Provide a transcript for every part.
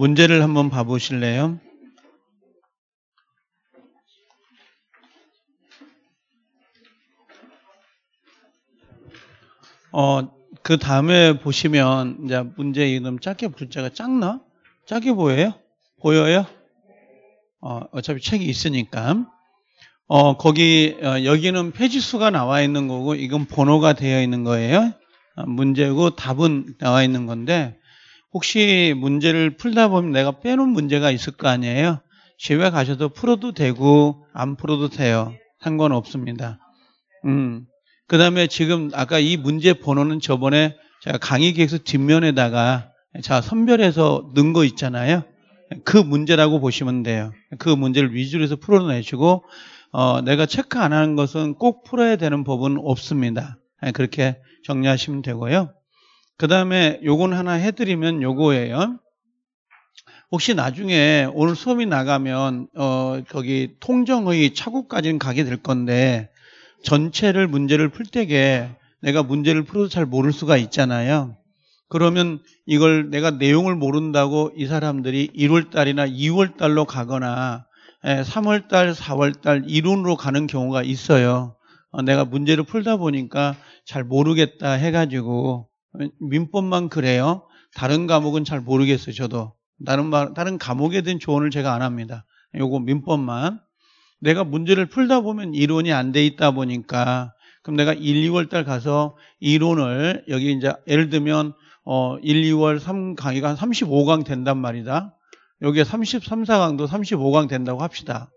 문제를 한번 봐보실래요? 어, 그 다음에 보시면 이제 문제 이름 작게 글자가 작나? 작게 보여요? 보여요? 어, 어차피 책이 있으니까. 어, 거기, 어, 여기는 페이지 수가 나와 있는 거고, 이건 번호가 되어 있는 거예요. 어, 문제고 답은 나와 있는 건데, 혹시 문제를 풀다 보면 내가 빼놓은 문제가 있을 거 아니에요? 제외 가셔서 풀어도 되고 안 풀어도 돼요. 상관없습니다. 음. 그 다음에 지금 아까 이 문제 번호는 저번에 제가 강의 기획서 뒷면에다가 자 선별해서 넣은 거 있잖아요. 그 문제라고 보시면 돼요. 그 문제를 위주로 해서 풀어내시고 어, 내가 체크 안 하는 것은 꼭 풀어야 되는 법은 없습니다. 예, 그렇게 정리하시면 되고요. 그 다음에 요건 하나 해드리면 요거예요. 혹시 나중에 오늘 수업이 나가면 어 거기 통정의 차고까지는 가게 될 건데 전체를 문제를 풀 때게 내가 문제를 풀어도 잘 모를 수가 있잖아요. 그러면 이걸 내가 내용을 모른다고 이 사람들이 1월 달이나 2월 달로 가거나 3월 예, 달, 4월 달 이론으로 가는 경우가 있어요. 어, 내가 문제를 풀다 보니까 잘 모르겠다 해가지고 민법만 그래요. 다른 과목은 잘 모르겠어요. 저도 다른 말 다른 과목에 대한 조언을 제가 안 합니다. 요거 민법만 내가 문제를 풀다 보면 이론이 안 돼 있다 보니까 그럼 내가 1, 2월 달 가서 이론을 여기 이제 예를 들면 어 1, 2월 3 강의가 35강 된단 말이다. 여기에 33, 4강도 35강 된다고 합시다.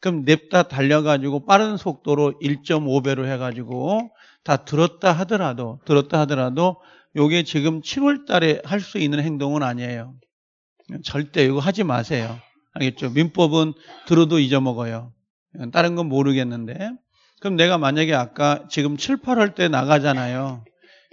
그럼 냅다 달려가지고 빠른 속도로 1.5배로 해가지고 다 들었다 하더라도 들었다 하더라도 요게 지금 7월 달에 할 수 있는 행동은 아니에요. 절대 이거 하지 마세요. 알겠죠? 민법은 들어도 잊어먹어요. 다른 건 모르겠는데. 그럼 내가 만약에 아까 지금 7, 8월 때 나가잖아요.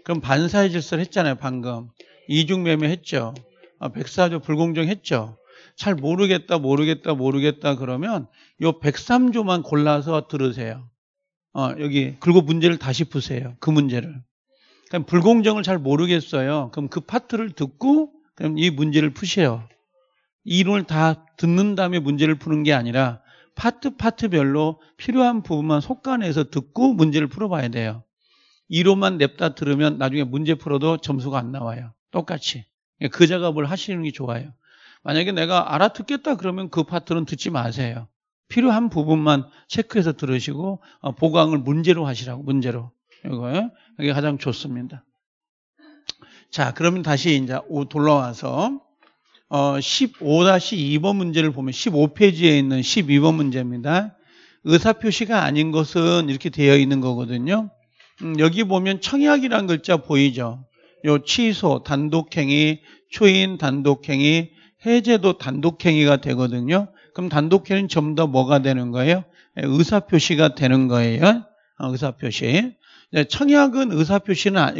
그럼 반사의 질서를 했잖아요, 방금. 이중매매 했죠. 1 0 4조 불공정 했죠. 잘 모르겠다, 모르겠다, 모르겠다 그러면 요 103조만 골라서 들으세요. 어, 여기 그리고 문제를 다시 푸세요. 그 문제를. 그럼 불공정을 잘 모르겠어요. 그럼 그 파트를 듣고 그럼 이 문제를 푸세요. 이론을 다 듣는 다음에 문제를 푸는 게 아니라 파트 파트별로 필요한 부분만 속간해서 듣고 문제를 풀어봐야 돼요. 이론만 냅다 들으면 나중에 문제 풀어도 점수가 안 나와요. 똑같이. 예, 그 작업을 하시는 게 좋아요. 만약에 내가 알아듣겠다 그러면 그 파트는 듣지 마세요. 필요한 부분만 체크해서 들으시고 어, 보강을 문제로 하시라고 문제로 이거요. 이게 예? 가장 좋습니다. 자, 그러면 다시 이제 돌아와서 어, 15-2번 문제를 보면 15페이지에 있는 12번 문제입니다. 의사표시가 아닌 것은 이렇게 되어 있는 거거든요. 음, 여기 보면 청약이란 글자 보이죠? 요 취소, 단독행위, 초인, 단독행위, 해제도 단독행위가 되거든요. 그럼 단독혈은 좀 더 뭐가 되는 거예요? 예, 의사표시가 되는 거예요. 어, 의사표시. 네, 청약은 의사표시는, 아,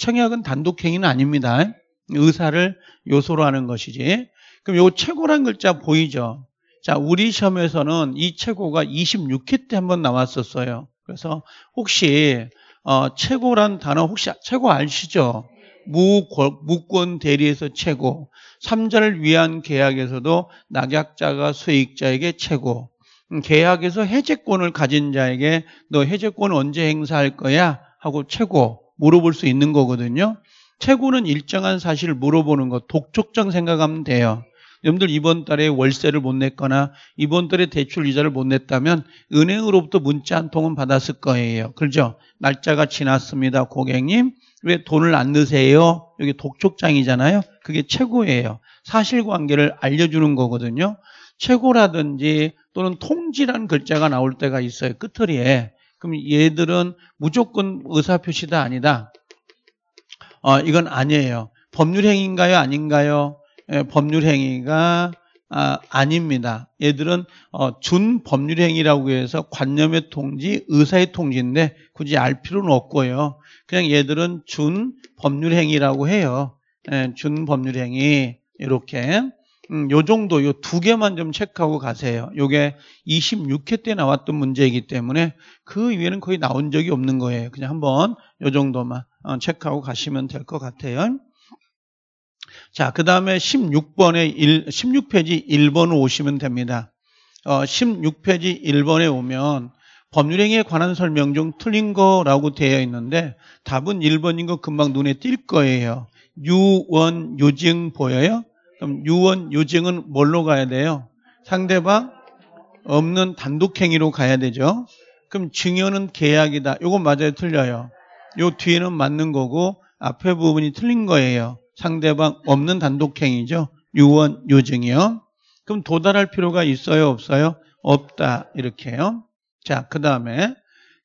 청약은 단독행위는 아닙니다. 의사를 요소로 하는 것이지. 그럼 요 최고란 글자 보이죠? 자, 우리 시험에서는 이 최고가 26회 때 한번 나왔었어요. 그래서 혹시, 어, 최고란 단어 혹시 최고 아시죠? 무권 대리에서 최고, 3자를 위한 계약에서도 낙약자가 수익자에게 최고, 음, 계약에서 해제권을 가진 자에게 너 해제권 언제 행사할 거야? 하고 최고 물어볼 수 있는 거거든요. 최고는 일정한 사실을 물어보는 거, 독촉적 생각하면 돼요. 여러분들 이번 달에 월세를 못 냈거나 이번 달에 대출 이자를 못 냈다면 은행으로부터 문자 한 통은 받았을 거예요. 그렇죠? 날짜가 지났습니다. 고객님 왜 돈을 안 넣으세요? 여기 독촉장이잖아요. 그게 최고예요. 사실관계를 알려주는 거거든요. 최고라든지 또는 통지란 글자가 나올 때가 있어요. 끝허리에. 예. 그럼 얘들은 무조건 의사표시다 아니다. 어, 이건 아니에요. 법률행위인가요? 아닌가요? 예, 법률행위가 아, 아닙니다. 얘들은 어, 준법률행위라고 해서 관념의 통지, 의사의 통지인데 굳이 알 필요는 없고요. 그냥 얘들은 준법률행위라고 해요. 예, 준법률행위 이렇게 음, 요 정도 요 두 개만 좀 체크하고 가세요. 요게 26회 때 나왔던 문제이기 때문에 그이 위에는 거의 나온 적이 없는 거예요. 그냥 한번 요 정도만 어, 체크하고 가시면 될 것 같아요. 자, 그 다음에 16번에 1, 16페이지 1번 오시면 됩니다. 어, 16페이지 1번에 오면 법률행위에 관한 설명 중 틀린 거라고 되어 있는데 답은 1번인 거 금방 눈에 띌 거예요. 유언, 요증 보여요? 그럼 유언, 요증은 뭘로 가야 돼요? 상대방 없는 단독행위로 가야 되죠. 그럼 증여는 계약이다. 이건 맞아요, 틀려요. 요 뒤에는 맞는 거고 앞에 부분이 틀린 거예요. 상대방 없는 단독행위죠. 유언, 요증이요. 그럼 도달할 필요가 있어요, 없어요? 없다. 이렇게요. 자, 그 다음에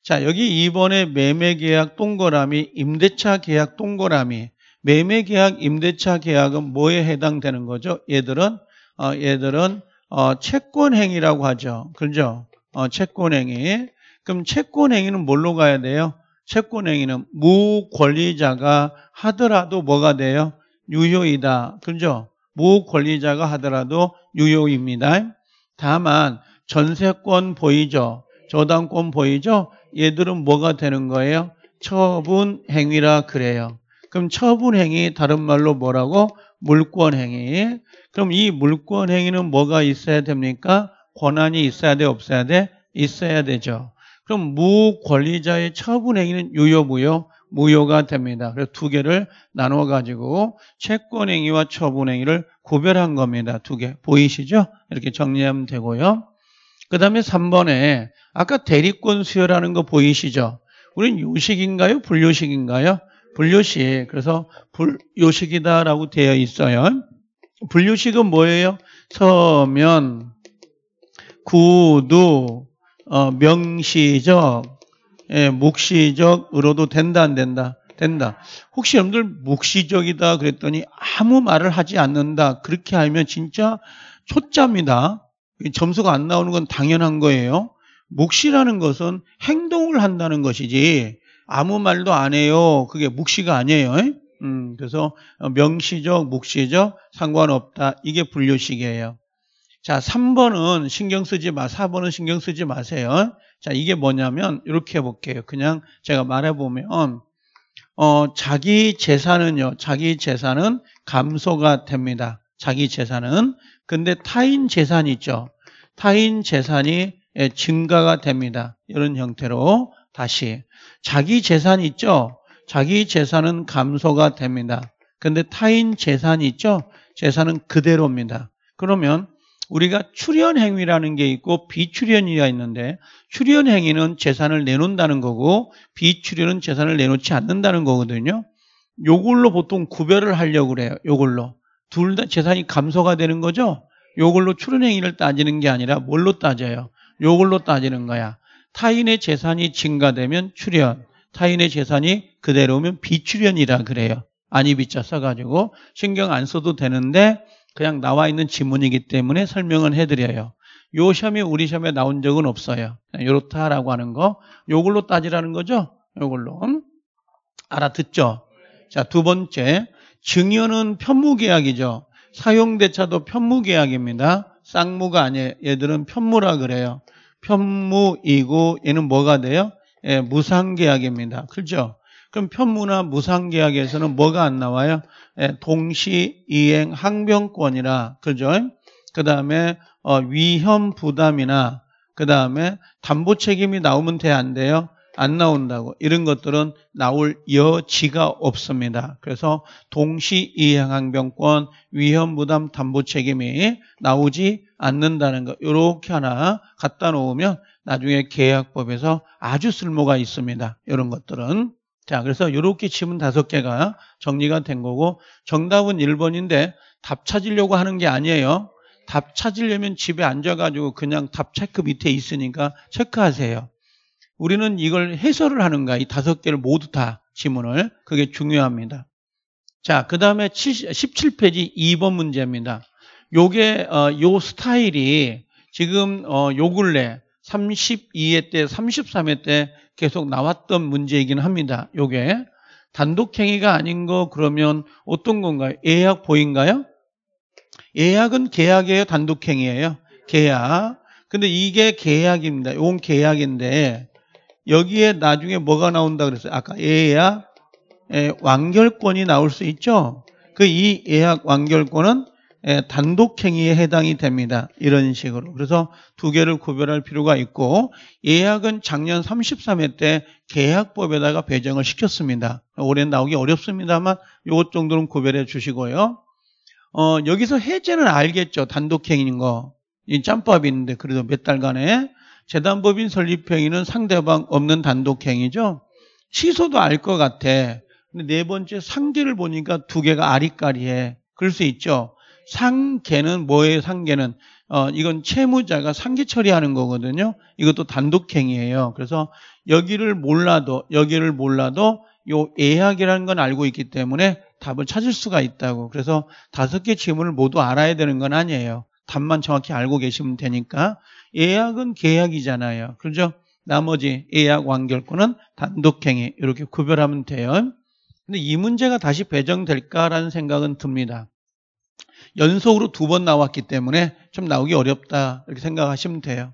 자 여기 2번에 매매계약 동그라미 임대차 계약 동그라미 매매계약, 임대차 계약은 뭐에 해당되는 거죠? 얘들은 어, 얘들은 어, 채권행위라고 하죠. 그죠? 어, 채권행위. 그럼 채권행위는 뭘로 가야 돼요? 채권행위는 무권리자가 하더라도 뭐가 돼요? 유효이다. 그죠? 무권리자가 하더라도 유효입니다. 다만 전세권 보이죠? 저당권 보이죠? 얘들은 뭐가 되는 거예요? 처분 행위라 그래요. 그럼 처분 행위 다른 말로 뭐라고? 물권 행위. 그럼 이 물권 행위는 뭐가 있어야 됩니까? 권한이 있어야 돼, 없어야 돼? 있어야 되죠. 그럼 무권리자의 처분 행위는 유효무효? 무효가 됩니다. 그래서 두 개를 나누어 가지고 채권행위와 처분행위를 구별한 겁니다. 두 개. 보이시죠? 이렇게 정리하면 되고요. 그 다음에 3번에 아까 대리권 수요라는 거 보이시죠? 우린 요식인가요? 불요식인가요? 불요식. 그래서 불요식이다라고 되어 있어요. 불요식은 뭐예요? 서면, 구두, 어, 명시적, 예, 묵시적으로도 된다 안 된다 된다. 혹시 여러분들 묵시적이다 그랬더니 아무 말을 하지 않는다. 그렇게 하면 진짜 초짜입니다. 점수가 안 나오는 건 당연한 거예요. 묵시라는 것은 행동을 한다는 것이지 아무 말도 안 해요. 그게 묵시가 아니에요. 음, 그래서 명시적, 묵시적 상관없다. 이게 분류식이에요. 자, 3번은 신경 쓰지 마. 4번은 신경 쓰지 마세요. 자, 이게 뭐냐면 이렇게 해 볼게요. 그냥 제가 말해 보면 어, 자기 재산은요. 자기 재산은 감소가 됩니다. 자기 재산은 근데 타인 재산 있죠. 타인 재산이 예, 증가가 됩니다. 이런 형태로 다시 자기 재산 있죠. 자기 재산은 감소가 됩니다. 근데 타인 재산 있죠. 재산은 그대로입니다. 그러면 우리가 출연 행위라는 게 있고 비출연이가 있는데 출연 행위는 재산을 내놓는다는 거고 비출연은 재산을 내놓지 않는다는 거거든요. 요걸로 보통 구별을 하려고 그래요. 요걸로. 둘 다 재산이 감소가 되는 거죠. 요걸로 출연 행위를 따지는 게 아니라 뭘로 따져요? 요걸로 따지는 거야. 타인의 재산이 증가되면 출연, 타인의 재산이 그대로면 비출연이라 그래요. 아니 비자 써가지고 신경 안 써도 되는데 그냥 나와 있는 지문이기 때문에 설명을 해드려요. 요 시험이 우리 시험에 나온 적은 없어요. 요렇다라고 하는 거, 요걸로 따지라는 거죠? 요걸로. 응? 음? 알아듣죠? 자, 두 번째. 증여는 편무계약이죠. 사용대차도 편무계약입니다. 쌍무가 아니에요. 얘들은 편무라 그래요. 편무이고 얘는 뭐가 돼요? 예, 무상계약입니다. 그렇죠? 그럼 편문화 무상계약에서는 뭐가 안 나와요? 예, 동시 이행 항변권이라 그죠? 그 다음에 어, 위험 부담이나 그 다음에 담보 책임이 나오면 돼안 돼요? 안 나온다고 이런 것들은 나올 여지가 없습니다. 그래서 동시 이행항변권 위험부담 담보 책임이 나오지 않는다는 것 이렇게 하나 갖다 놓으면 나중에 계약법에서 아주 쓸모가 있습니다. 이런 것들은 자, 그래서 이렇게 지문 다섯 개가 정리가 된 거고 정답은 1번인데 답 찾으려고 하는 게 아니에요. 답 찾으려면 집에 앉아가지고 그냥 답 체크 밑에 있으니까 체크하세요. 우리는 이걸 해설을 하는가 이 다섯 개를 모두 다 지문을 그게 중요합니다. 자, 그 다음에 17페이지 2번 문제입니다. 요게 어, 요 스타일이 지금 어, 요 근래 32회 때, 33회 때 계속 나왔던 문제이긴 합니다. 요게 단독행위가 아닌 거 그러면 어떤 건가요? 예약 보인가요? 예약은 계약이에요? 단독행위예요? 계약. 근데 이게 계약입니다. 이건 계약인데 여기에 나중에 뭐가 나온다 그랬어요? 아까 예약, 예, 완결권이 나올 수 있죠? 그 이 예약 완결권은 예, 단독행위에 해당이 됩니다. 이런 식으로. 그래서 두 개를 구별할 필요가 있고 예약은 작년 33회 때 계약법에다가 배정을 시켰습니다. 올해 나오기 어렵습니다만 이것 정도는 구별해 주시고요. 어, 여기서 해제는 알겠죠. 단독행위인 거. 이 짬밥이 있는데 그래도 몇 달간에 재단법인 설립행위는 상대방 없는 단독행위죠. 취소도 알 것 같아. 근데 네 번째 상계를 보니까 두 개가 아리까리해. 그럴 수 있죠. 상계는 뭐예요? 상계는 어, 이건 채무자가 상계 처리하는 거거든요. 이것도 단독행위예요. 그래서 여기를 몰라도 여기를 몰라도 요 예약이라는 건 알고 있기 때문에 답을 찾을 수가 있다고. 그래서 다섯 개 질문을 모두 알아야 되는 건 아니에요. 답만 정확히 알고 계시면 되니까 예약은 계약이잖아요. 그렇죠? 나머지 예약 완결권은 단독행위 이렇게 구별하면 돼요. 근데 이 문제가 다시 배정될까라는 생각은 듭니다. 연속으로 두 번 나왔기 때문에 좀 나오기 어렵다 이렇게 생각하시면 돼요.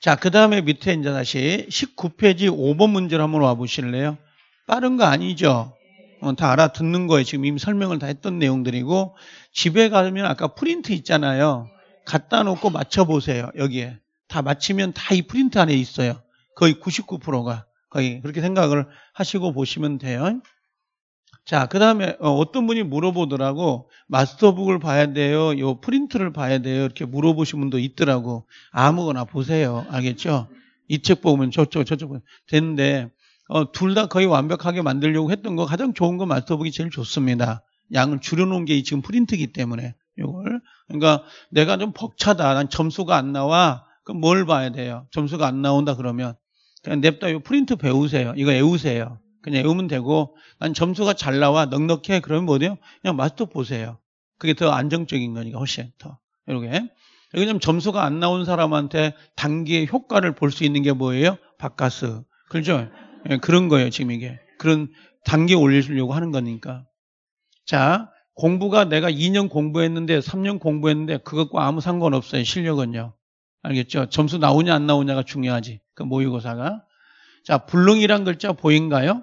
자, 그 다음에 밑에 이제 다시 19페이지 5번 문제를 한번 와보실래요? 빠른 거 아니죠? 어, 다 알아듣는 거예요. 지금 이미 설명을 다 했던 내용들이고 집에 가면 아까 프린트 있잖아요. 갖다 놓고 맞춰보세요. 여기에. 다 맞히면 다 이 프린트 안에 있어요. 거의 99%가 거의 그렇게 생각을 하시고 보시면 돼요. 자, 그 다음에 어, 어떤 분이 물어보더라고. 마스터북을 봐야 돼요. 요 프린트를 봐야 돼요. 이렇게 물어보신 분도 있더라고. 아무거나 보세요. 알겠죠? 이 책 보면 저쪽, 저쪽 되는데, 어, 둘 다 거의 완벽하게 만들려고 했던 거 가장 좋은 거 마스터북이 제일 좋습니다. 양을 줄여놓은 게 지금 프린트기 때문에 이걸 그러니까 내가 좀 벅차다 난 점수가 안 나와 그럼 뭘 봐야 돼요 점수가 안 나온다 그러면 그냥 냅다 요 프린트 배우세요 이거 외우세요 그냥 외우면 되고 난 점수가 잘 나와 넉넉해 그러면 뭐 돼요? 그냥 맛도 보세요. 그게 더 안정적인 거니까 훨씬 더. 이렇게. 여기 좀 점수가 안 나온 사람한테 단기의 효과를 볼 수 있는 게 뭐예요? 바카스. 그렇죠? 예, 그런 거예요, 지금 이게. 그런 단기 올리려고 하는 거니까. 자, 공부가 내가 2년 공부했는데, 3년 공부했는데, 그것과 아무 상관없어요, 실력은요. 알겠죠? 점수 나오냐, 안 나오냐가 중요하지. 그 모의고사가. 자, 불능이란 글자 보인가요?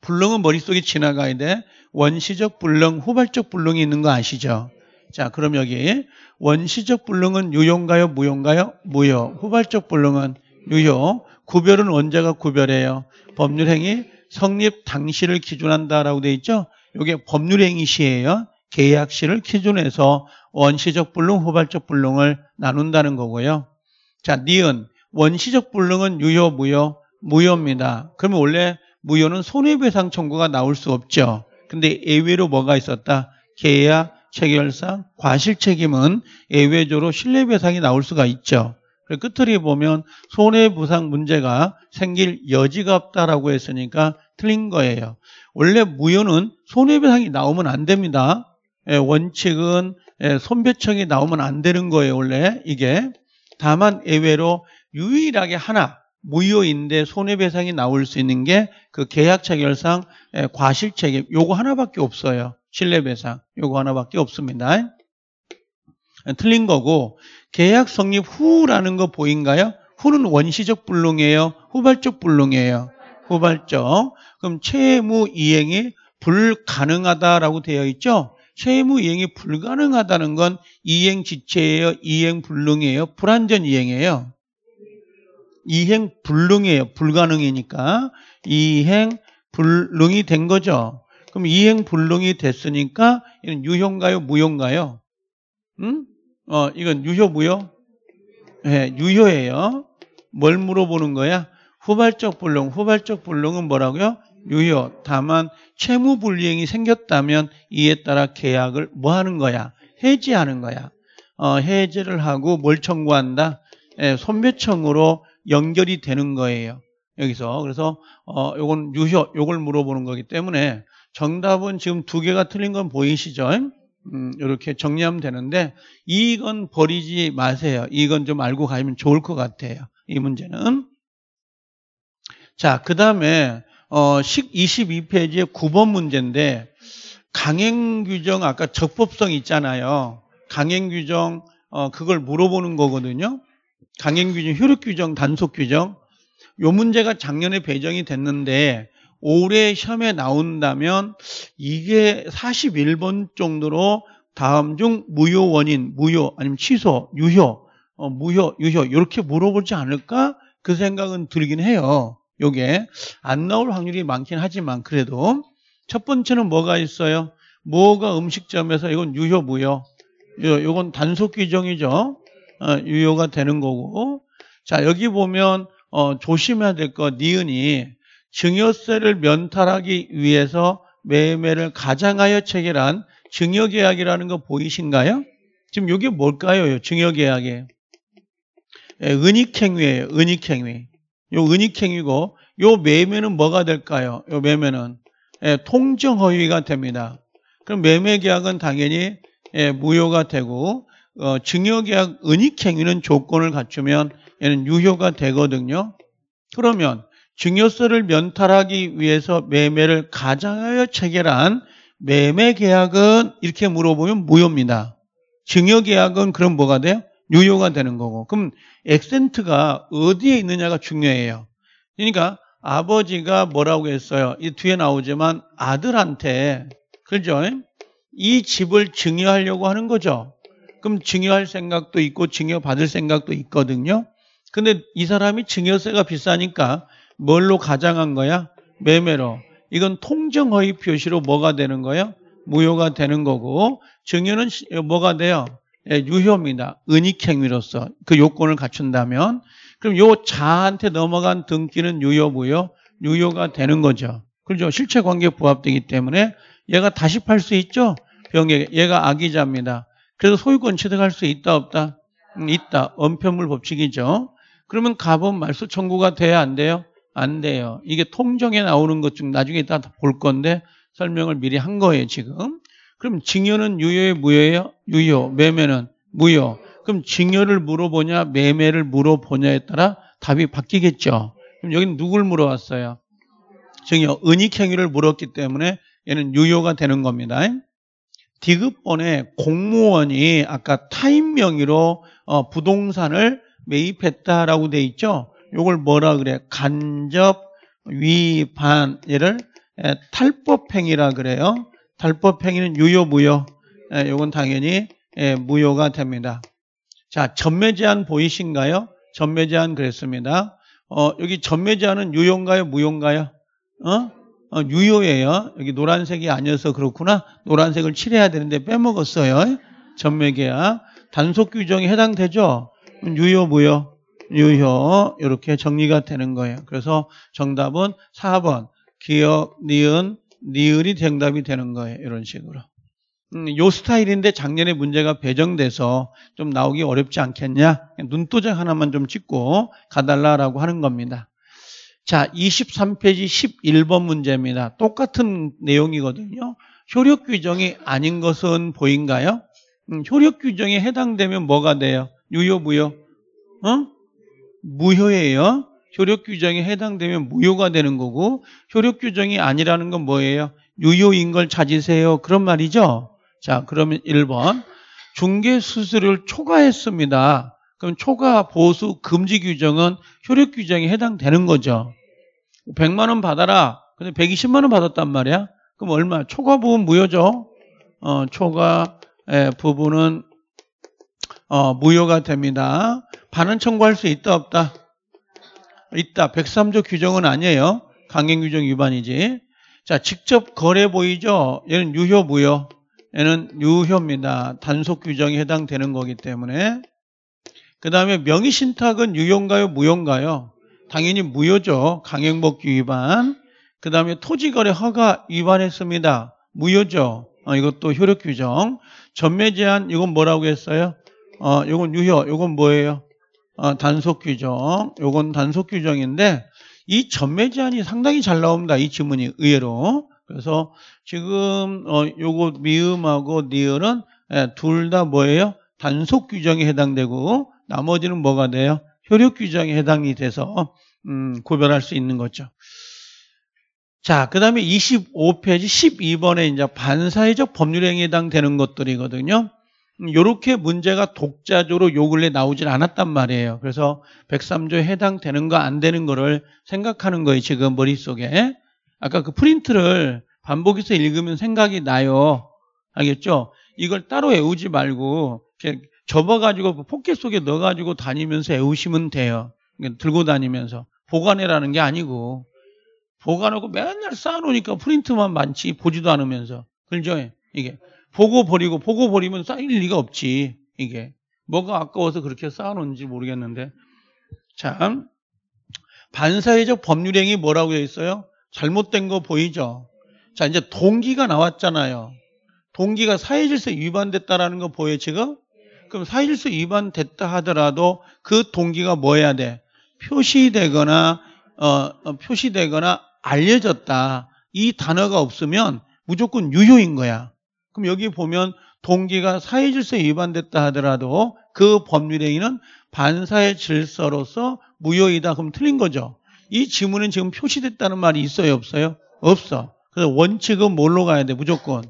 불능은 머릿속에 지나가야 돼. 원시적 불능 후발적 불능이 있는 거 아시죠? 자, 그럼 여기 원시적 불능은유용가요무용가요무요 후발적 불능은 유효. 구별은 원자가 구별해요. 법률행위 성립 당시를 기준한다라고 돼 있죠? 이게 법률행위 시예요. 계약 시를 기준해서 원시적 불능 후발적 불능을 나눈다는 거고요. 자, 니은 원시적 불능은 유효, 무효, 무효입니다. 그러면 원래 무효는 손해배상 청구가 나올 수 없죠. 근데 예외로 뭐가 있었다? 계약, 체결상, 과실책임은 예외적으로 신뢰배상이 나올 수가 있죠. 끝을 보면 손해보상 문제가 생길 여지가 없다라고 했으니까 틀린 거예요. 원래 무효는 손해배상이 나오면 안 됩니다. 예, 원칙은 예, 손배청이 나오면 안 되는 거예요. 원래 이게 다만 예외로 유일하게 하나 무효인데 손해배상이 나올 수 있는 게 그 계약 체결상 예, 과실 책임 요거 하나밖에 없어요. 신뢰배상 요거 하나밖에 없습니다. 예, 틀린 거고 계약 성립 후라는 거 보인가요? 후는 원시적 불능이에요. 후발적 불능이에요. 후발적. 그럼 채무 이행이 불가능하다라고 되어 있죠? 채무 이행이 불가능하다는 건 이행 지체예요. 이행 불능이에요. 불완전 이행이에요. 이행 불능이에요. 불가능이니까 이행 불능이 된 거죠. 그럼 이행 불능이 됐으니까 이건 유효인가요? 무효인가요? 응? 어, 이건 유효 무효? 네, 유효예요. 뭘 물어보는 거야? 후발적 불능, 후발적 불능은 뭐라고요? 유효. 다만 채무 불이행이 생겼다면 이에 따라 계약을 뭐 하는 거야? 해지하는 거야. 어, 해지를 하고 뭘 청구한다? 예, 손배청으로 연결이 되는 거예요. 여기서 그래서 어 요건 유효 요걸 물어보는 거기 때문에 정답은 지금 두 개가 틀린 건 보이시죠? 음, 이렇게 정리하면 되는데 이건 버리지 마세요. 이건 좀 알고 가면 좋을 것 같아요. 이 문제는 자, 그 다음에 어, 22페이지의 9번 문제인데 강행 규정 아까 적법성 있잖아요. 강행 규정 어, 그걸 물어보는 거거든요. 강행 규정, 효력 규정, 단속 규정 요 문제가 작년에 배정이 됐는데 올해 시험에 나온다면 이게 41번 정도로 다음 중 무효 원인, 무효 아니면 취소, 유효, 어, 무효, 유효 이렇게 물어보지 않을까 그 생각은 들긴 해요. 요게 안 나올 확률이 많긴 하지만 그래도 첫 번째는 뭐가 있어요? 뭐가 음식점에서 이건 유효 무효. 요, 요건 단속 규정이죠. 어, 유효가 되는 거고 자 여기 보면 어, 조심해야 될것 니은이 증여세를 면탈하기 위해서 매매를 가장하여 체결한 증여계약이라는 거 보이신가요? 지금 이게 뭘까요? 증여계약에 예, 은익행위예요. 은익행위. 요 은익행위고 요 매매는 뭐가 될까요? 요 매매는 예, 통정허위가 됩니다. 그럼 매매계약은 당연히 예, 무효가 되고 어, 증여계약 은익행위는 조건을 갖추면 얘는 유효가 되거든요. 그러면 증여세를 면탈하기 위해서 매매를 가장하여 체결한 매매계약은 이렇게 물어보면 무효입니다. 증여계약은 그럼 뭐가 돼요? 유효가 되는 거고 그럼 액센트가 어디에 있느냐가 중요해요. 그러니까 아버지가 뭐라고 했어요? 이 뒤에 나오지만 아들한테 그죠? 이 집을 증여하려고 하는 거죠. 그럼 증여할 생각도 있고 증여받을 생각도 있거든요. 근데 이 사람이 증여세가 비싸니까 뭘로 가장한 거야? 매매로. 이건 통정허위 표시로 뭐가 되는 거예요? 무효가 되는 거고 증여는 뭐가 돼요? 예, 유효입니다. 은익행위로서그 요건을 갖춘다면 그럼 요 자한테 넘어간 등기는 유효 무효? 유효가 되는 거죠. 그렇죠? 실체관계 부합되기 때문에 얘가 다시 팔 수 있죠? 병에 얘가 악의자입니다. 그래서 소유권 취득할 수 있다 없다? 음, 있다. 언편물 법칙이죠. 그러면 가본 말소 청구가 돼야 안 돼요? 안 돼요. 이게 통정에 나오는 것 중 나중에 다 볼 건데 설명을 미리 한 거예요, 지금. 그럼 증여는 유효에 무효예요? 유효. 매매는 무효. 그럼 증여를 물어보냐, 매매를 물어보냐에 따라 답이 바뀌겠죠. 그럼 여기는 누굴 물어왔어요? 증여, 은익행위를 물었기 때문에 얘는 유효가 되는 겁니다. 디귿번의 공무원이 아까 타인 명의로 어, 부동산을 매입했다라고 돼 있죠. 요걸 뭐라 그래? 간접 위반 얘를 에, 탈법행위라 그래요. 탈법행위는 유효 무효. 예, 요건 당연히 예, 무효가 됩니다. 자, 전매 제한 보이신가요? 전매 제한 그랬습니다. 어, 여기 전매 제한은 유효인가요? 무효인가요? 어? 어, 유효예요. 여기 노란색이 아니어서 그렇구나. 노란색을 칠해야 되는데 빼먹었어요. 점매계약. 단속 규정에 해당되죠? 유효, 무효, 유효. 이렇게 정리가 되는 거예요. 그래서 정답은 4번. 기억, 니은, 니은이 정답이 되는 거예요. 이런 식으로. 음, 요 스타일인데 작년에 문제가 배정돼서 좀 나오기 어렵지 않겠냐? 눈도장 하나만 좀 찍고 가달라라고 하는 겁니다. 자, 23페이지 11번 문제입니다. 똑같은 내용이거든요. 효력 규정이 아닌 것은 보인가요? 음, 효력 규정에 해당되면 뭐가 돼요? 유효, 무효? 어? 무효예요. 효력 규정에 해당되면 무효가 되는 거고 효력 규정이 아니라는 건 뭐예요? 유효인 걸 찾으세요. 그런 말이죠. 자, 그러면 1번 중개 수수료를 초과했습니다. 그럼 초과 보수 금지 규정은 효력 규정에 해당되는 거죠. 100만 원 받아라. 근데 120만 원 받았단 말이야. 그럼 얼마? 초과 부분 무효죠. 어, 초과 예, 부분은 어, 무효가 됩니다. 반환 청구할 수 있다 없다? 있다. 103조 규정은 아니에요. 강행 규정 위반이지. 자, 직접 거래 보이죠? 얘는 유효 무효. 얘는 유효입니다. 단속 규정에 해당되는 거기 때문에. 그 다음에 명의신탁은 유효인가요? 무효인가요? 당연히 무효죠. 강행복지 위반. 그 다음에 토지거래 허가 위반했습니다. 무효죠. 어, 이것도 효력 규정. 전매 제한 이건 뭐라고 했어요? 어, 이건 유효. 이건 뭐예요? 어, 단속 규정. 이건 단속 규정인데 이 전매 제한이 상당히 잘 나옵니다. 이 지문이 의외로. 그래서 지금 어, 요거 미음하고 니은은 예, 둘다 뭐예요? 단속 규정에 해당되고 나머지는 뭐가 돼요? 효력 규정에 해당이 돼서 어, 음, 구별할 수 있는 거죠. 자, 그 다음에 25페이지 12번에 이제 반사회적 법률행위에 해당되는 것들이거든요. 이렇게 음, 문제가 독자적으로 요 근래 나오질 않았단 말이에요. 그래서 103조에 해당되는 거 안 되는 거를 생각하는 거예요. 지금 머릿속에. 아까 그 프린트를 반복해서 읽으면 생각이 나요. 알겠죠? 이걸 따로 외우지 말고 접어가지고 포켓 속에 넣어가지고 다니면서 애우시면 돼요. 들고 다니면서. 보관해라는 게 아니고. 보관하고 맨날 쌓아놓으니까 프린트만 많지. 보지도 않으면서. 그죠? 이게. 보고 버리고, 보고 버리면 쌓일 리가 없지. 이게. 뭐가 아까워서 그렇게 쌓아놓은지 모르겠는데. 자. 반사회적 법률행위 뭐라고 되어 있어요? 잘못된 거 보이죠? 자, 이제 동기가 나왔잖아요. 동기가 사회질서 에 위반됐다라는 거 보여요, 지금? 그럼 사실수 위반됐다 하더라도 그 동기가 뭐해야 돼? 표시되거나 어, 어, 표시되거나 알려졌다. 이 단어가 없으면 무조건 유효인 거야. 그럼 여기 보면 동기가 사회 질서에 위반됐다 하더라도 그 법률행위는 반사회 질서로서 무효이다. 그럼 틀린 거죠. 이 지문은 지금 표시됐다는 말이 있어요, 없어요? 없어. 그래서 원칙은 뭘로 가야 돼? 무조건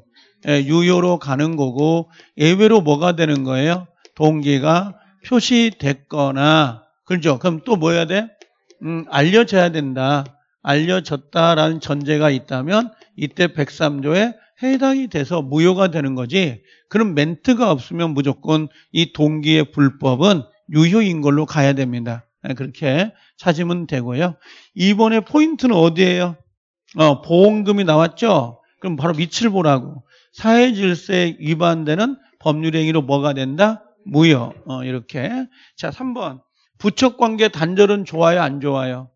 예, 유효로 가는 거고 예외로 뭐가 되는 거예요? 동기가 표시됐거나 그렇죠? 그럼 또 뭐 해야 돼? 음, 알려져야 된다. 알려졌다라는 전제가 있다면 이때 103조에 해당이 돼서 무효가 되는 거지. 그럼 멘트가 없으면 무조건 이 동기의 불법은 유효인 걸로 가야 됩니다. 네, 그렇게 찾으면 되고요. 이번에 포인트는 어디예요? 어, 보험금이 나왔죠? 그럼 바로 밑을 보라고. 사회질서에 위반되는 법률 행위로 뭐가 된다? 무효 어, 이렇게 자 3번 부척 관계 단절은 좋아요 안 좋아요?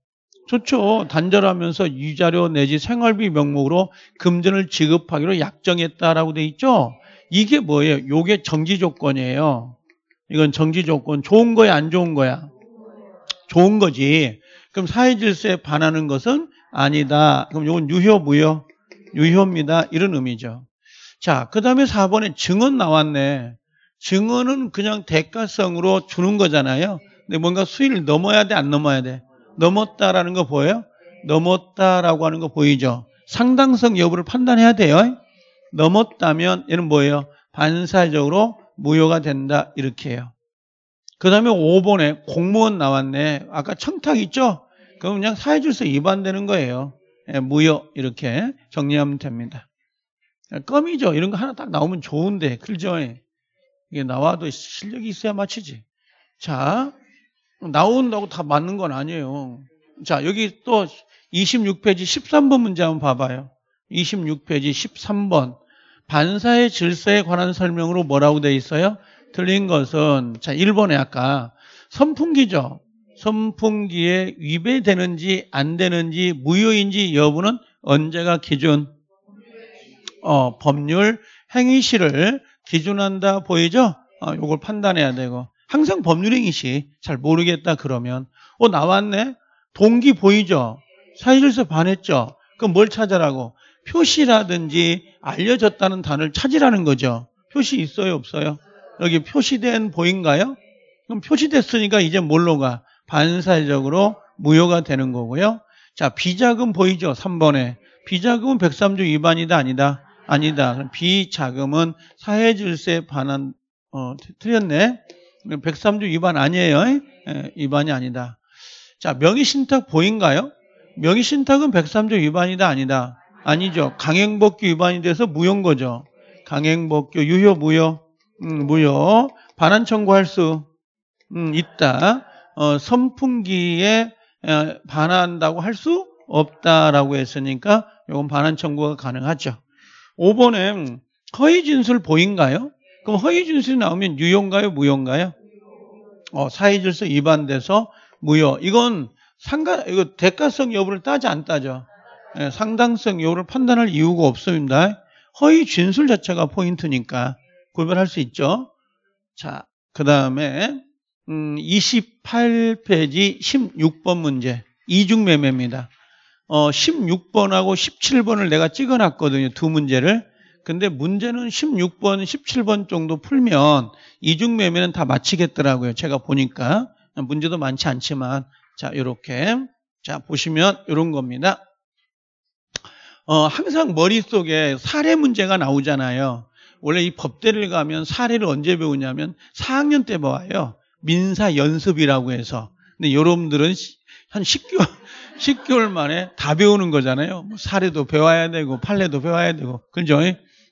좋죠. 단절하면서 유자료 내지 생활비 명목으로 금전을 지급하기로 약정했다라고 돼 있죠. 이게 뭐예요? 요게 정지 조건이에요. 이건 정지 조건. 좋은 거야, 안 좋은 거야? 좋은 거지. 그럼 사회 질서에 반하는 것은 아니다. 그럼 요건 유효 무효? 유효입니다. 이런 의미죠. 자, 그다음에 4번에 증언 나왔네. 증언은 그냥 대가성으로 주는 거잖아요. 근데 뭔가 수위를 넘어야 돼, 안 넘어야 돼? 넘었다라는 거 보여요? 넘었다라고 하는 거 보이죠? 상당성 여부를 판단해야 돼요. 넘었다면 얘는 뭐예요? 반사적으로 무효가 된다 이렇게 해요. 그 다음에 5번에 공무원 나왔네. 아까 청탁 있죠? 그럼 그냥 사회질서 위반되는 거예요. 예, 무효 이렇게 정리하면 됩니다. 예, 껌이죠. 이런 거 하나 딱 나오면 좋은데 그죠? 렇 예. 이게 나와도 실력이 있어야 맞히지. 자, 나온다고 다 맞는 건 아니에요. 자, 여기 또 26페이지 13번 문제 한번 봐봐요. 26페이지 13번. 반사의 질서에 관한 설명으로 뭐라고 돼 있어요? 틀린 것은, 자, 1번에 아까 선풍기죠. 선풍기에 위배되는지 안 되는지 무효인지 여부는 언제가 기준? 어, 법률 행위시를 기준한다 보이죠? 어, 이걸 판단해야 되고 항상 법률행위시 잘 모르겠다 그러면 어 나왔네 동기 보이죠? 사실서 반했죠? 그럼 뭘찾으라고 표시라든지 알려졌다는 단어를 찾으라는 거죠. 표시 있어요 없어요? 여기 표시된 보인가요? 그럼 표시됐으니까 이제 뭘로 가? 반사적으로 무효가 되는 거고요. 자 비자금 보이죠? 3번에 비자금은 103조 위반이다 아니다? 아니다. 그럼 비자금은 사회질서에 반한 어, 틀렸네. 103조 위반 아니에요. 예, 위반이 아니다. 자, 명의신탁 보인가요? 명의신탁은 103조 위반이다 아니다. 아니죠. 강행법규 위반이 돼서 무효인 거죠. 강행법규 유효 무효 음, 무효 반환 청구할 수 음, 있다. 어, 선풍기에 반한다고 환할수 없다라고 했으니까 이건 반환 청구가 가능하죠. 5번에 음, 허위 진술 보인가요? 그럼 허위 진술이 나오면 유효인가요? 무효인가요? 어, 사회 질서 위반돼서 무효. 이건 상가 이거 대가성 여부를 따지 안 따져. 예, 상당성 여부를 판단할 이유가 없습니다. 허위 진술 자체가 포인트니까 구별할 수 있죠. 자, 그 다음에 음, 28페이지 16번 문제 이중매매입니다. 어, 16번하고 17번을 내가 찍어놨거든요. 두 문제를. 근데 문제는 16번, 17번 정도 풀면 이중매매는 다 마치겠더라고요. 제가 보니까. 문제도 많지 않지만. 자, 요렇게. 자, 보시면 요런 겁니다. 어, 항상 머릿속에 사례 문제가 나오잖아요. 원래 이 법대를 가면 사례를 언제 배우냐면 4학년 때 봐요. 민사 연습이라고 해서. 근데 여러분들은 한 10개월, 10개월 만에 다 배우는 거잖아요. 뭐 사례도 배워야 되고 판례도 배워야 되고 그죠?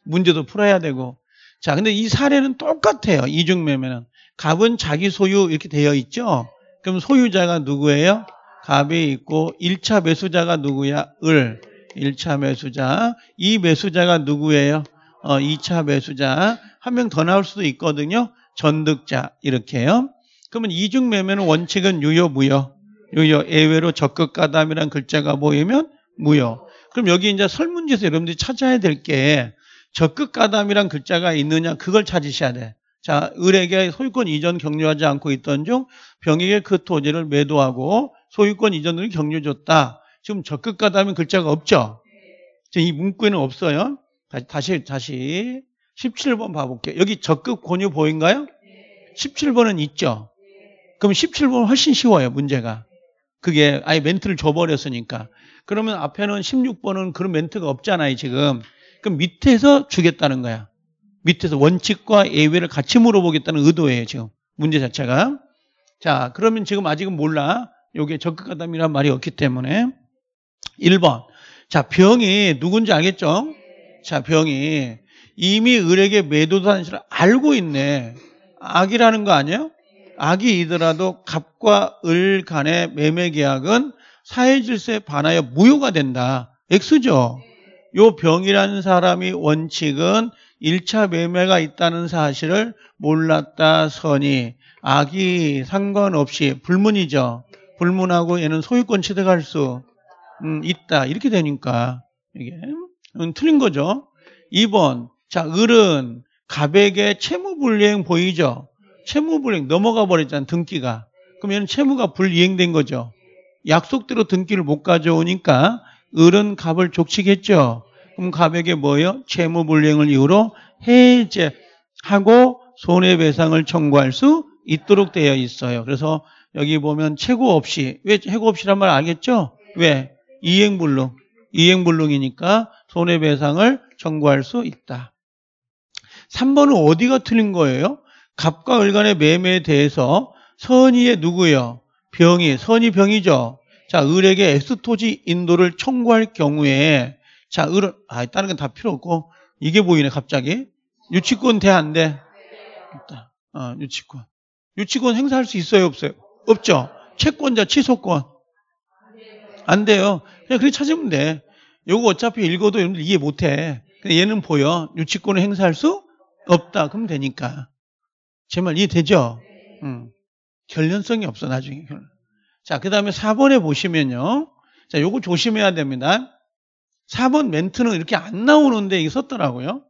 문제도 풀어야 되고 자 근데 이 사례는 똑같아요. 이중매매는 갑은 자기 소유 이렇게 되어 있죠. 그럼 소유자가 누구예요? 갑이 있고 1차 매수자가 누구야? 을 1차 매수자 이 매수자가 누구예요? 어, 2차 매수자 한 명 더 나올 수도 있거든요. 전득자 이렇게요. 그러면 이중매매는 원칙은 유효 무효 유여 예외로 적극 가담이란 글자가 보이면 무효. 그럼 여기 이제 설문지에서 여러분들이 찾아야 될 게 적극 가담이란 글자가 있느냐 그걸 찾으셔야 돼. 자, 을에게 소유권 이전 격려하지 않고 있던 중 병에게 그 토지를 매도하고 소유권 이전을 격려 줬다. 지금 적극 가담인 글자가 없죠? 지금 이 문구에는 없어요. 다시, 다시, 17번 봐볼게요. 여기 적극 권유 보인가요? 17번은 있죠? 그럼 17번 은 훨씬 쉬워요, 문제가. 그게 아예 멘트를 줘버렸으니까. 그러면 앞에는 16번은 그런 멘트가 없잖아요, 지금. 그럼 밑에서 주겠다는 거야. 밑에서 원칙과 예외를 같이 물어보겠다는 의도예요, 지금. 문제 자체가. 자, 그러면 지금 아직은 몰라. 요게 적극가담이란 말이 없기 때문에. 1번. 자, 병이 누군지 알겠죠? 자, 병이 이미 을에게 매도다는 사실을 알고 있네. 악이라는 거 아니에요? 악이이더라도 갑과 을 간의 매매 계약은 사회 질서에 반하여 무효가 된다. X죠. 네. 요 병이라는 사람이 원칙은 1차 매매가 있다는 사실을 몰랐다 선이 악이 상관없이 불문이죠. 네. 불문하고 얘는 소유권 취득할 수 음, 있다. 이렇게 되니까 이게 음, 틀린 거죠. 2번 자 을은 갑에게 채무불이행 보이죠. 채무불행 넘어가 버렸잖아요. 등기가. 그러면 채무가 불이행된 거죠. 약속대로 등기를 못 가져오니까 을은 갑을 족치겠죠. 그럼 갑에게 뭐예요? 채무불이행을 이유로 해제하고 손해배상을 청구할 수 있도록 되어 있어요. 그래서 여기 보면 최고 없이 왜해고 없이란 말 알겠죠? 왜? 이행불능. 이행불능이니까 손해배상을 청구할 수 있다. 3번은 어디가 틀린 거예요? 갑과 을 간의 매매에 대해서 선의의 누구요? 병이, 선의 병이죠. 자, 을에게 에스토지 인도를 청구할 경우에 자, 을은 아, 다른 건 다 필요 없고 이게 보이네 갑자기. 유치권 대안돼 일다 어, 유치권. 유치권 행사할 수 있어요, 없어요? 없죠. 채권자 취소권. 안 돼요. 그냥 그렇게 찾으면 돼. 요거 어차피 읽어도 여러분들 이해 못 해. 근데 얘는 보여. 유치권을 행사할 수 없다. 그럼 되니까. 제말 이해되죠? 음. 음. 결연성이 없어, 나중에. 자, 그 다음에 4번에 보시면요. 자, 요거 조심해야 됩니다. 4번 멘트는 이렇게 안 나오는데 이게 썼더라고요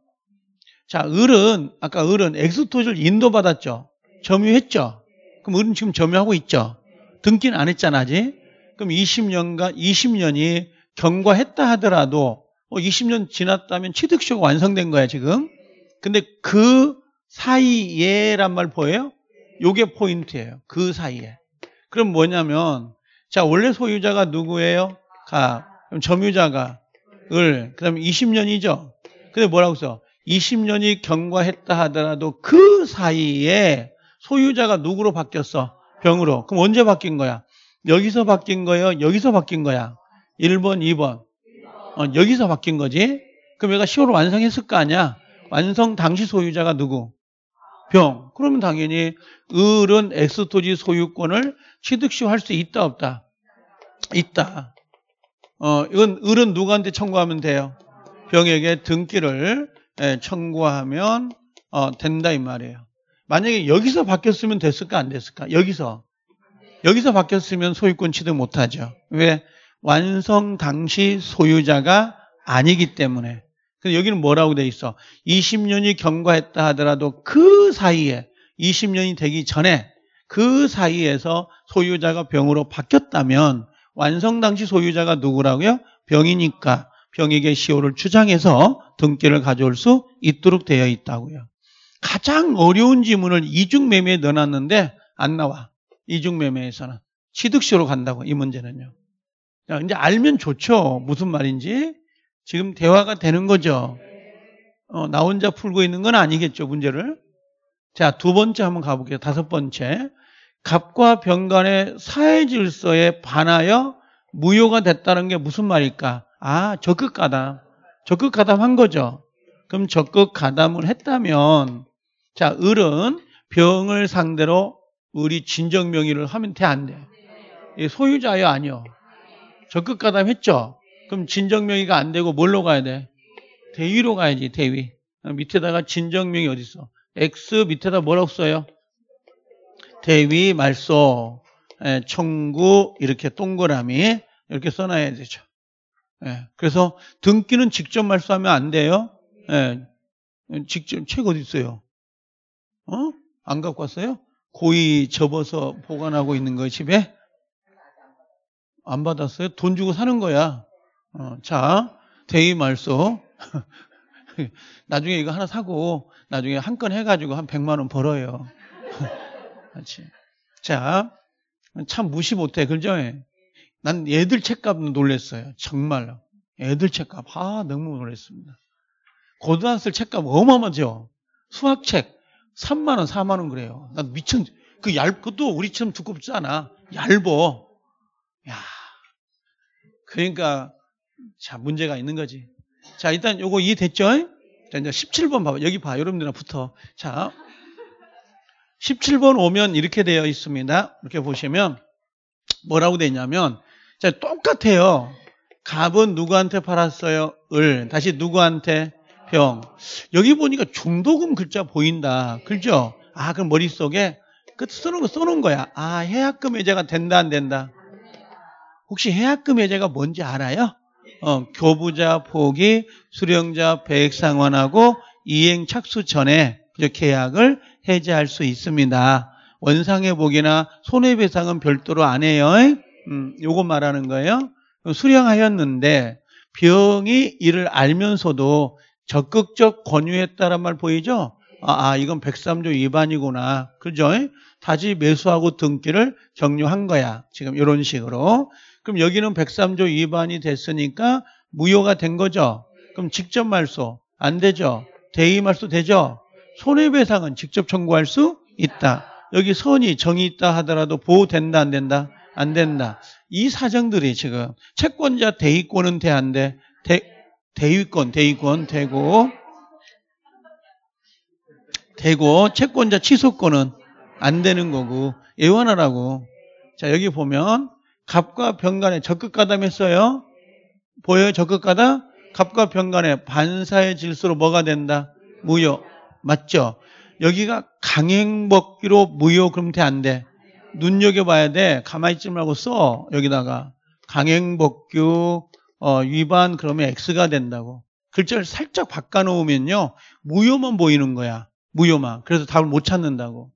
자, 을은, 아까 을은 엑스토절 인도받았죠? 점유했죠? 그럼 을은 지금 점유하고 있죠? 등기는 안 했잖아, 아직? 그럼 20년간, 20년이 경과했다 하더라도, 20년 어, 지났다면 취득시효가 완성된 거야, 지금. 근데 그 사이에란 말 보여요? 이게 포인트예요. 그 사이에. 그럼 뭐냐면 자 원래 소유자가 누구예요? 가. 그럼 점유자가 을. 그다음 20년이죠. 근데 뭐라고 써? 20년이 경과했다 하더라도 그 사이에 소유자가 누구로 바뀌었어? 병으로. 그럼 언제 바뀐 거야? 여기서 바뀐 거예요? 여기서 바뀐 거야? 1번, 2번. 어, 여기서 바뀐 거지? 그럼 얘가 10월 완성했을 거 아니야? 완성 당시 소유자가 누구? 병. 그러면 당연히 을은 엑스토지 소유권을 취득시할 수 있다 없다? 있다. 어, 이건 을은 누구한테 청구하면 돼요? 병에게 등기를 예, 청구하면 어, 된다 이 말이에요. 만약에 여기서 바뀌었으면 됐을까 안 됐을까? 여기서 여기서 바뀌었으면 소유권 취득 못하죠. 왜? 완성 당시 소유자가 아니기 때문에 근데 여기는 뭐라고 돼 있어? 20년이 경과했다 하더라도 그 사이에 20년이 되기 전에 그 사이에서 소유자가 병으로 바뀌었다면 완성 당시 소유자가 누구라고요? 병이니까 병에게 시효를 주장해서 등기를 가져올 수 있도록 되어 있다고요. 가장 어려운 지문을 이중매매에 넣어놨는데 안 나와. 이중매매에서는. 취득시효로 간다고, 이 문제는요. 이제 알면 좋죠. 무슨 말인지. 지금 대화가 되는 거죠. 어, 나 혼자 풀고 있는 건 아니겠죠, 문제를. 자, 두 번째 한번 가볼게요. 다섯 번째. 갑과 병 간의 사회 질서에 반하여 무효가 됐다는 게 무슨 말일까? 아, 적극 가담. 적극 가담한 거죠. 그럼 적극 가담을 했다면, 자, 을은 병을 상대로 우리 진정 명의를 하면 돼, 안 돼? 예, 소유자요, 아니요. 적극 가담했죠? 그럼 진정명의가 안 되고 뭘로 가야 돼? 대위로 가야지 대위. 어, 밑에다가 진정명이 어디 있어? X 밑에다 뭐라고 써요? 대위 말소 예, 청구 이렇게 동그라미 이렇게 써놔야 되죠. 예, 그래서 등기는 직접 말소하면 안 돼요. 예, 직접 책 어디 있어요? 어? 안 갖고 왔어요? 고의 접어서 보관하고 있는 거 집에 안 받았어요? 돈 주고 사는 거야. 어, 자, 대의 말소. 나중에 이거 하나 사고 나중에 한 건 해가지고 한 100만 원 벌어요. 그렇지. 자, 참 무시 못해, 그죠? 예. 난 애들 책값 놀랬어요. 정말로. 애들 책값. 아, 너무 놀랬습니다. 고등학생 책값 어마어마죠. 수학책 3만 원, 4만 원 그래요. 난 미친 그 얇, 그것도 우리처럼 두껍지 않아. 얇어. 야, 그러니까 자, 문제가 있는 거지. 자, 일단 요거 이해됐죠? 자, 이제 17번 봐봐. 여기 봐. 여러분들이랑 붙어. 자. 17번 오면 이렇게 되어 있습니다. 이렇게 보시면 뭐라고 되어 있냐면 자, 똑같아요. 갑은 누구한테 팔았어요? 을. 다시 누구한테? 병. 여기 보니까 중도금 글자 보인다. 그죠? 아, 그럼 머릿속에 그 쓰는 거 써놓은 거야. 아, 해약금 해제가 된다, 안 된다? 혹시 해약금 해제가 뭔지 알아요? 어, 교부자 포기, 수령자 배액 상환하고 이행 착수 전에 계약을 해제할 수 있습니다. 원상회복이나 손해배상은 별도로 안 해요. 음, 요거 말하는 거예요. 수령하였는데 병이 이를 알면서도 적극적 권유했다란 말 보이죠? 아, 아 이건 103조 위반이구나. 그죠? 다시 매수하고 등기를 정류한 거야. 지금 이런 식으로. 그럼 여기는 103조 위반이 됐으니까 무효가 된 거죠. 그럼 직접 말소 안 되죠. 대위 말소 되죠. 손해배상은 직접 청구할 수 있다. 여기 선이 정이 있다 하더라도 보호된다 안 된다 안 된다. 이 사정들이 지금 채권자 대위권은돼 안돼 대, 대위권 대위권 되고 되고 채권자 취소권은 안 되는 거고 예원하라고 자 여기 보면 갑과 병간에 적극 가담했어요. 보여요? 적극 가담? 갑과 병간에 반사의 질서로 뭐가 된다? 무효. 맞죠? 여기가 강행법기로 무효 그럼 돼안 돼? 눈여겨봐야 돼. 가만히 있지 말고 써. 여기다가. 강행법규 어, 위반 그러면 X가 된다고. 글자를 살짝 바꿔놓으면요. 무효만 보이는 거야. 무효만. 그래서 답을 못 찾는다고.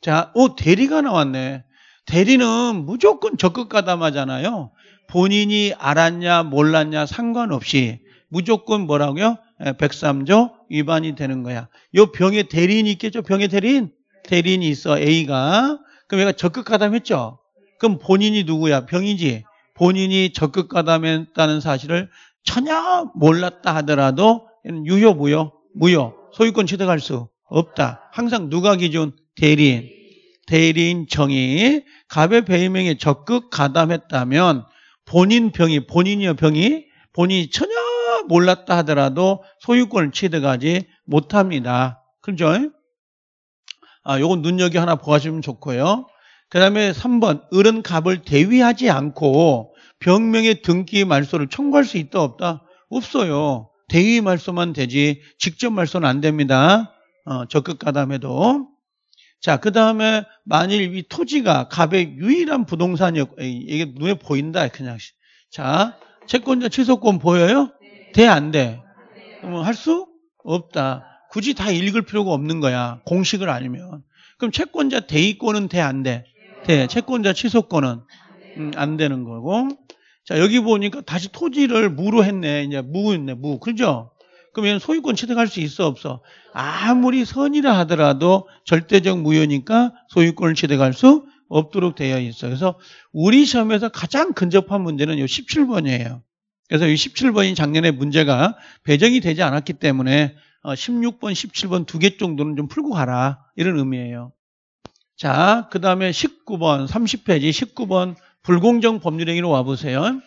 자, 오, 대리가 나왔네. 대리는 무조건 적극 가담하잖아요. 본인이 알았냐 몰랐냐 상관없이 무조건 뭐라고요? 103조 예, 위반이 되는 거야. 요 병에 대리인이 있겠죠? 병에 대리인? 대리인이 있어, A가. 그럼 얘가 적극 가담했죠? 그럼 본인이 누구야? 병이지. 본인이 적극 가담했다는 사실을 전혀 몰랐다 하더라도 유효, 무효, 무효, 소유권 취득할 수 없다. 항상 누가 기준? 대리인. 대리인 정이 갑의 배임행에 적극 가담했다면 본인 병이 본인이요 병이 본인이 전혀 몰랐다 하더라도 소유권을 취득하지 못합니다. 그죠? 아, 요건 눈여겨 하나 보아주면 좋고요. 그 다음에 3번 을은 갑을 대위하지 않고 병명의 등기 말소를 청구할 수 있다 없다? 없어요. 대위 말소만 되지 직접 말소는 안 됩니다. 어, 적극 가담해도 자, 그 다음에 만일 이 토지가 갑의 유일한 부동산이었고, 이게 눈에 보인다, 그냥. 자, 채권자 취소권 보여요? 돼, 안 돼? 그러면 할 수? 없다. 굳이 다 읽을 필요가 없는 거야. 공식을 알면. 그럼 채권자 대의권은 돼, 안 돼? 돼. 채권자 취소권은? 음, 안 되는 거고. 자, 여기 보니까 다시 토지를 무로 했네. 이제 무있네 무. 그죠? 그러면 소유권 취득할 수 있어 없어? 아무리 선이라 하더라도 절대적 무효니까 소유권을 취득할 수 없도록 되어 있어. 그래서 우리 시험에서 가장 근접한 문제는 이 17번이에요. 그래서 이 17번이 작년에 문제가 배정이 되지 않았기 때문에 16번, 어, 17번 두 개 정도는 좀 풀고 가라. 이런 의미예요. 자, 그 다음에 19번, 30페이지 19번 불공정 법률행위로 와보세요.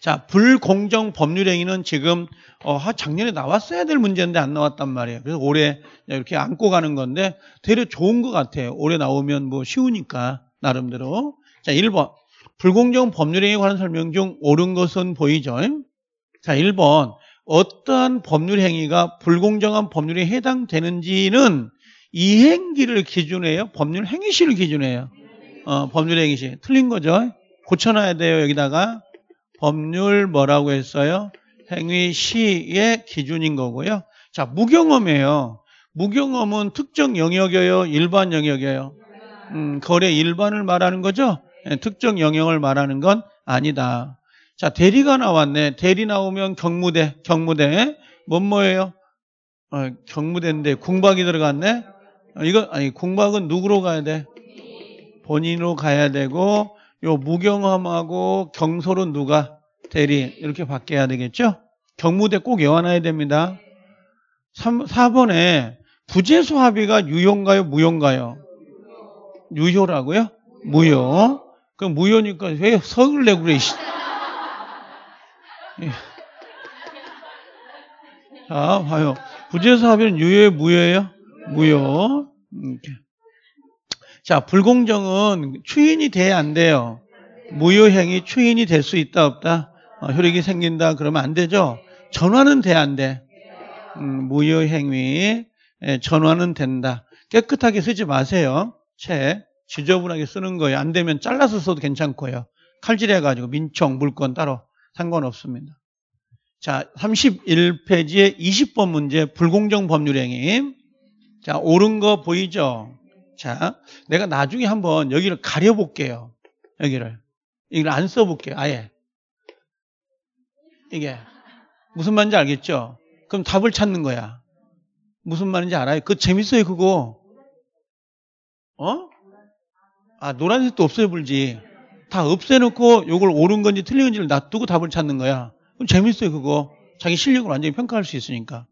자, 불공정 법률 행위는 지금 어, 작년에 나왔어야 될 문제인데 안 나왔단 말이에요. 그래서 올해 이렇게 안고 가는 건데 되려 좋은 것 같아요. 올해 나오면 뭐 쉬우니까 나름대로. 자, 1번. 불공정 법률 행위에 관한 설명 중 옳은 것은 보이죠. 자, 1번. 어떠한 법률 행위가 불공정한 법률에 해당되는지는 이행기를 기준해요. 법률 행위시를 기준해요. 어, 법률 행위시. 틀린 거죠. 고쳐놔야 돼요, 여기다가. 법률 뭐라고 했어요? 행위 시의 기준인 거고요. 자, 무경험이에요. 무경험은 특정 영역이에요? 일반 영역이에요? 음, 거래 일반을 말하는 거죠? 네, 특정 영역을 말하는 건 아니다. 자, 대리가 나왔네. 대리 나오면 경무대, 경무대. 뭔 뭐예요? 어, 경무대인데 공박이 들어갔네? 어, 이거, 아니, 공박은 누구로 가야 돼? 본인으로 가야 되고, 요 무경험하고 경솔은 누가 대리 이렇게 바뀌어야 되겠죠? 경무대 꼭 외워놔야 됩니다. 3, 4번에 부재수 합의가 유효인가요? 무효인가요? 유효라고요? 무효. 그럼 무효니까 왜 서울 내고 그래? 예. 자, 봐요. 부재수 합의는 유효예요? 무효예요? 무효. 이렇게. 자, 불공정은 추인이 돼야 안 돼요. 무효행이 추인이 될 수 있다 없다. 어, 효력이 생긴다 그러면 안 되죠. 전화는 돼야안 돼. 음, 무효행위 예, 전화는 된다. 깨끗하게 쓰지 마세요. 채 지저분하게 쓰는 거예요. 안 되면 잘라서 써도 괜찮고요. 칼질해가지고 민청, 물건 따로 상관없습니다. 자, 31페이지에 20번 문제 불공정 법률행위. 자, 옳은 거 보이죠? 자, 내가 나중에 한번 여기를 가려볼게요. 여기를. 이걸 안 써볼게요. 아예. 이게. 무슨 말인지 알겠죠? 그럼 답을 찾는 거야. 무슨 말인지 알아요? 그거 재밌어요, 그거. 어? 아, 노란색도 없애불지. 다 없애놓고 이걸 옳은 건지 틀린 건지를 놔두고 답을 찾는 거야. 그럼 재밌어요, 그거. 자기 실력을 완전히 평가할 수 있으니까.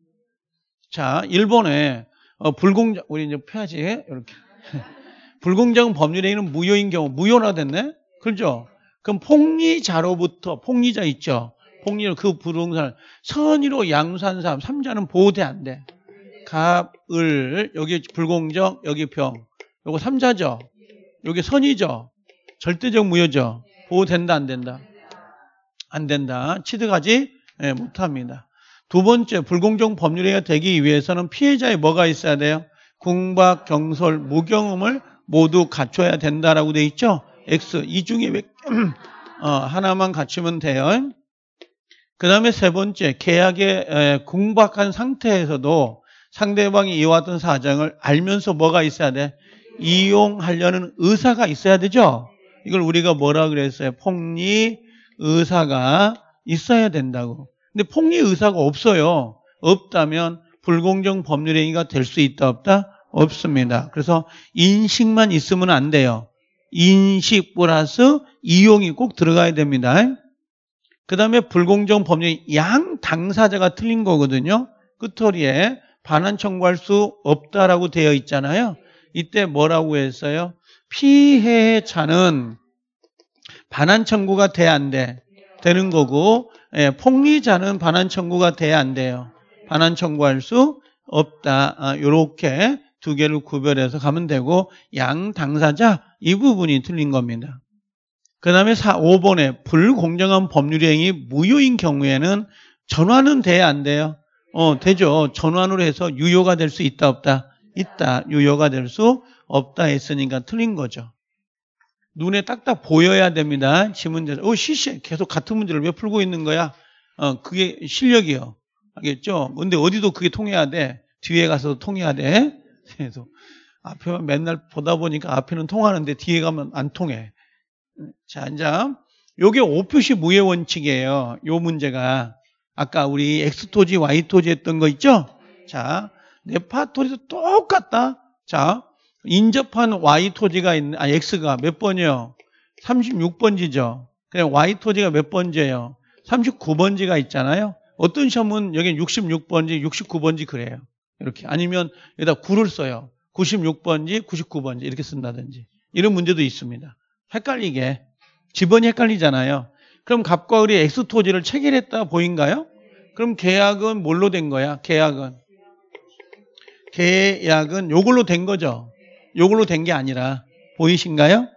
자, 일본에 어, 불공정, 우리 이제 펴야지. 이렇게. 불공정 법률행위는 무효인 경우 무효나 됐네. 그렇죠? 그럼 폭리자로부터 폭리자 있죠. 폭리로 그부동산 선의로 양산 사람 삼자는 보호돼 안 돼. 갑, 을 여기 불공정 여기 병. 요거 삼자죠. 요게 선의죠. 절대적 무효죠. 보호된다 안 된다. 안 된다. 취득하지 네, 예, 못합니다. 두 번째 불공정 법률행위가 되기 위해서는 피해자에 뭐가 있어야 돼요? 궁박 경솔, 무경음을 모두 갖춰야 된다라고 돼 있죠. X 이 중에 왜 음, 어, 하나만 갖추면 돼요. 그 다음에 세 번째 계약에 에, 박한 상태에서도 상대방이 이어던 사정을 알면서 뭐가 있어야 돼? 이용하려는 의사가 있어야 되죠. 이걸 우리가 뭐라 그랬어요? 폭리 의사가 있어야 된다고. 근데 폭리 의사가 없어요. 없다면 불공정 법률 행위가 될 수 있다 없다? 없습니다. 그래서 인식만 있으면 안 돼요. 인식 플러스 이용이 꼭 들어가야 됩니다. 그 다음에 불공정 법률 양 당사자가 틀린 거거든요. 끝털리에 그 반환 청구할 수 없다라고 되어 있잖아요. 이때 뭐라고 했어요? 피해자는 반환 청구가 돼야 안 돼. 되는 거고 예, 폭리자는 반환 청구가 돼야 안 돼요. 반환 청구할 수 없다. 이렇게 아, 두 개를 구별해서 가면 되고 양 당사자 이 부분이 틀린 겁니다. 그 다음에 5번에 불공정한 법률행위 무효인 경우에는 전환은 돼야 안 돼요? 어, 되죠. 전환으로 해서 유효가 될 수 있다 없다? 있다. 유효가 될 수 없다 했으니까 틀린 거죠. 눈에 딱딱 보여야 됩니다. 지문제. 오, 어, 시시. 계속 같은 문제를 왜 풀고 있는 거야? 어, 그게 실력이요. 알겠죠? 근데 어디도 그게 통해야 돼. 뒤에 가서도 통해야 돼. 그래서 앞에 맨날 보다 보니까 앞에는 통하는데 뒤에 가면 안 통해. 자, 이제 요게 5표시 무예 원칙이에요. 요 문제가. 아까 우리 X토지, Y토지 했던 거 있죠? 자, 네파토리도 똑같다. 자, 인접한 Y토지가 있는, 아, X가 몇 번이요? 36번지죠. 그냥 Y토지가 몇 번지예요? 39번지가 있잖아요. 어떤 시험은 여기 66번지, 69번지 그래요. 이렇게. 아니면 여기다 9를 써요. 96번지, 99번지 이렇게 쓴다든지. 이런 문제도 있습니다. 헷갈리게. 지번이 헷갈리잖아요. 그럼 갑과 을이 액수 토지를 체결했다 보인가요? 그럼 계약은 뭘로 된 거야? 계약은? 계약은 요걸로 된 거죠. 요걸로 된 게 아니라 보이신가요?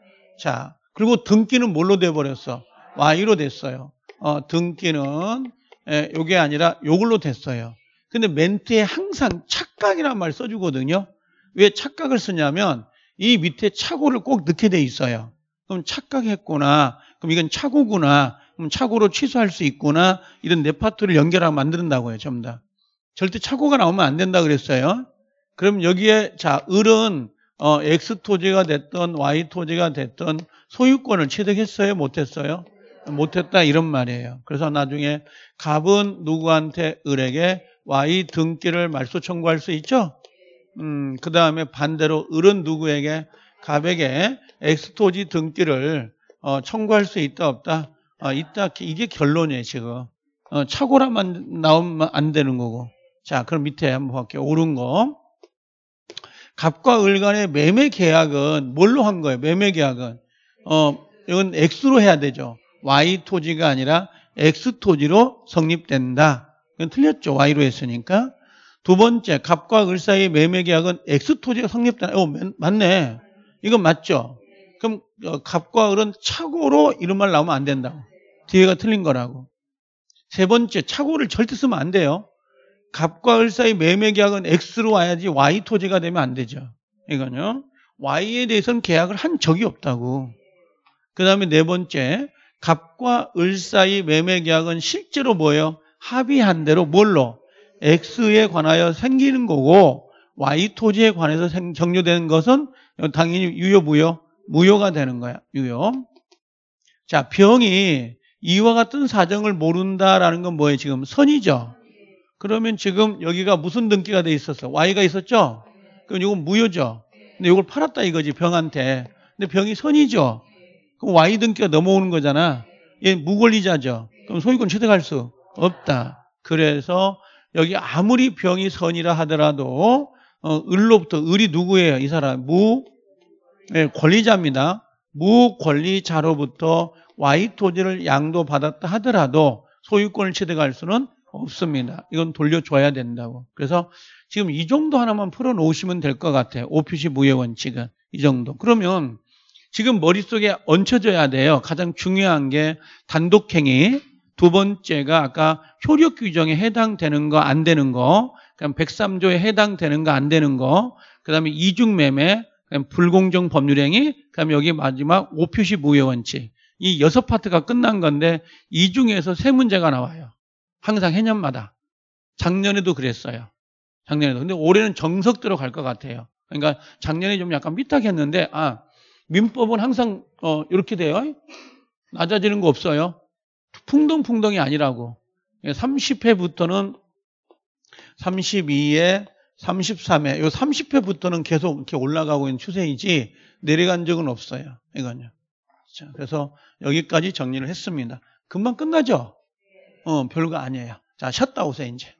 자, 그리고 등기는 뭘로 돼 버렸어? Y로 됐어요. 어, 등기는 이게 예, 아니라 요걸로 됐어요. 근데 멘트에 항상 착각이란 말 써주거든요. 왜 착각을 쓰냐면 이 밑에 착오를 꼭 넣게 돼 있어요. 그럼 착각했구나. 그럼 이건 착오구나. 그럼 착오로 취소할 수 있구나. 이런 네 파트를 연결하고 만든다고 해요, 전부 다. 절대 착오가 나오면 안 된다 그랬어요. 그럼 여기에 자, 을은 어, X 토지가 됐던 Y 토지가 됐던 소유권을 취득했어요, 못했어요? 못했다 이런 말이에요. 그래서 나중에 갑은 누구한테 을에게 와이 등기를 말소 청구할 수 있죠. 음, 그 다음에 반대로 을은 누구에게 갑에게 엑스토지 등기를 어, 청구할 수 있다 없다. 어, 있다 이게 결론이에요 지금. 어, 착오라만 나오면 안 되는 거고. 자 그럼 밑에 한번 볼게요. 옳은 거. 갑과 을 간의 매매 계약은 뭘로 한 거예요? 매매 계약은 어 이건 X로 해야 되죠. Y 토지가 아니라 X 토지로 성립된다. 이건 틀렸죠. Y로 했으니까. 두 번째, 갑과 을 사이의 매매 계약은 X 토지가 성립된다. 어, 맞네. 이건 맞죠. 그럼 갑과 어, 을은 착오로 이런 말 나오면 안 된다고. 뒤에가 틀린 거라고. 세 번째, 착오를 절대 쓰면 안 돼요. 갑과 을 사이 매매 계약은 X로 와야지 Y 토지가 되면 안 되죠. 이거요. Y에 대해서는 계약을 한 적이 없다고. 그 다음에 네 번째, 갑과 을 사이 매매 계약은 실제로 뭐예요? 합의한 대로 뭘로? X에 관하여 생기는 거고 Y 토지에 관해서 생, 경료되는 것은 당연히 유효무효, 무효가 되는 거야. 유효. 자, 병이 이와 같은 사정을 모른다라는 건 뭐예요? 지금 선이죠. 그러면 지금 여기가 무슨 등기가 돼 있었어? Y가 있었죠? 그럼 이건 무효죠. 근데 이걸 팔았다 이거지 병한테. 근데 병이 선이죠. 그럼 Y 등기가 넘어오는 거잖아. 얘 무권리자죠. 그럼 소유권 취득할 수 없다. 그래서 여기 아무리 병이 선이라 하더라도 어, 을로부터 을이 누구예요? 이 사람 무 네, 권리자입니다. 무권리자로부터 Y 토지를 양도받았다 하더라도 소유권을 취득할 수는 없습니다. 이건 돌려줘야 된다고. 그래서 지금 이 정도 하나만 풀어놓으시면 될 것 같아요. 오피시 무예 원칙은 이 정도. 그러면 지금 머릿속에 얹혀져야 돼요. 가장 중요한 게 단독행위. 두 번째가 아까 효력 규정에 해당되는 거, 안 되는 거. 그다 103조에 해당되는 거, 안 되는 거. 그 다음에 이중매매. 그다음 불공정 법률행위. 그 다음에 여기 마지막 오표시 무효원칙. 이 여섯 파트가 끝난 건데 이 중에서 세 문제가 나와요. 항상 해년마다. 작년에도 그랬어요. 작년에도. 근데 올해는 정석대로 갈 것 같아요. 그러니까 작년에 좀 약간 삐딱했는데 아 민법은 항상 어, 이렇게 돼요. 낮아지는 거 없어요. 풍덩풍덩이 아니라고. 30회부터는 예, 32회, 33회, 요 30회부터는 계속 이렇게 올라가고 있는 추세이지 내려간 적은 없어요. 이건요. 자, 그래서 여기까지 정리를 했습니다. 금방 끝나죠? 어, 별거 아니에요. 자, 셨다 오세요, 이제.